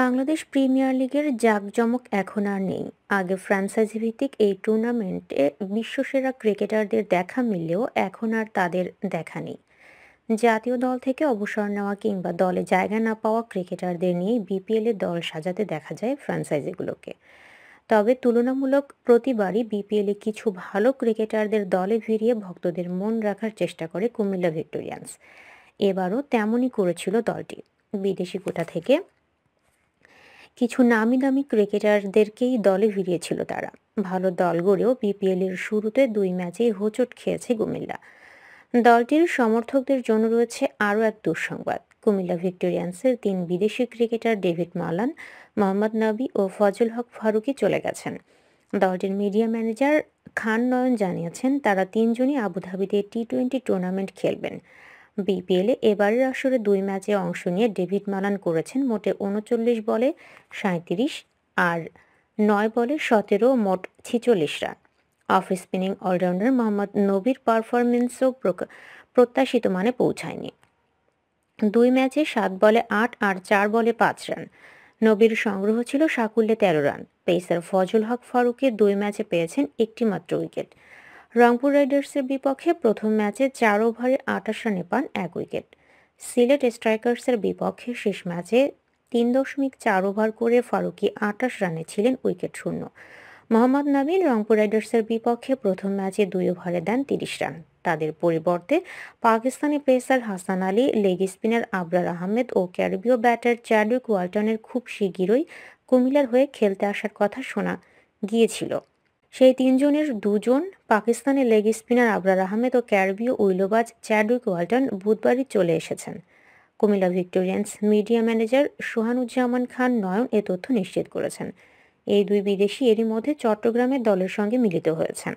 Bangladesh premier লিগের জাঁকজমক এখন আর নেই আগে ফ্র্যাঞ্চাইজি ভিত্তিক এই টুর্নামেন্টে বিশ্বসেরা ক্রিকেটারদের দেখা মিললেও এখন আর তাদের দেখা নেই জাতীয় দল থেকে অবসর নেওয়া কিংবা দলে জায়গা না পাওয়া ক্রিকেটারদের নিয়ে এ দল সাজাতে দেখা যায় ফ্র্যাঞ্চাইজিগুলোকে তবে তুলনামূলক প্রতিবারই বিপিএলে কিছু ভালো ক্রিকেটারদের দলে ভিড়িয়ে ভক্তদের মন রাখার চেষ্টা করে কুমিল্লা ভিক্টোরিয়ান্স এবারও তেমনই করেছিল দলটি বিদেশি কোটা থেকে কিছু নামি দামি ক্রিকেটারদেরকেই দলে ভিড়িয়েছিল তারা ভালো দল গড়েও বিপিএলের শুরুতে দুই ম্যাচেই হোঁচট খেয়েছে কুমিল্লা দলটির সমর্থকদের জন্য রয়েছে আরও এক দুঃসংবাদ কুমিল্লা ভিক্টোরিয়ান্সের তিন বিদেশি ক্রিকেটার ডেভিড মালান মোহাম্মদ নবী ও ফজল হক ফারুকি চলে গেছেন দলটির মিডিয়া ম্যানেজার খান নয়ন জানিয়েছেন তারা তিনজনই আবুধাবিতে টি টোয়েন্টি টুর্নামেন্ট খেলবেন বিপিএলে এবারের আসরে দুই ম্যাচে অংশ নিয়ে ডেভিড মালান করেছেন মোটে উনচল্লিশ বলে সাঁত্রিশ আর নয় বলে সতেরো মোট ছিচল্লিশ run off spinning allrounder Mohammad নবীর পারফরমেন্সও প্রত্যাশিত মানে পৌঁছায়নি দুই ম্যাচে সাত বলে আট আর চার বলে পাঁচ রান নবীর সংগ্রহ ছিল সাকুল্যে তেরো রান পেসার ফজল হক ফারুকের দুই ম্যাচে পেয়েছেন একটি মাত্র উইকেট রংপুর রাইডার্সের বিপক্ষে প্রথম ম্যাচে চার ওভারে আঠাশ রানে পান এক উইকেট সিলেট স্ট্রাইকার্সের বিপক্ষে শেষ ম্যাচে তিন দশমিক চার ওভার করে ফারুকি আঠাশ রানে ছিলেন উইকেট শূন্য মোহাম্মদ নাবিন রংপুর রাইডার্সের বিপক্ষে প্রথম ম্যাচে দুই ওভারে দেন তিরিশ রান তাদের পরিবর্তে Pakistani pacer Hasan Ali leg spinner Abrar Ahmed ও ক্যারিবীয় ব্যাটার চ্যাডুক ওয়ালটনের খুব শিগগিরই কুমিল্লার হয়ে খেলতে আসার কথা শোনা গিয়েছিল সেই তিনজনের দুজন পাকিস্তানের লেগ স্পিনার আবরার আহমেদ ও ক্যারবীয় উইলোবাজ চ্যাডুইক ওয়াল্টন বুধবারই চলে এসেছেন Comilla Victorians media manager Sohanuzzaman Khan Nayan এ তথ্য নিশ্চিত করেছেন এই দুই বিদেশি এরই মধ্যে চট্টগ্রামের দলের সঙ্গে মিলিত হয়েছেন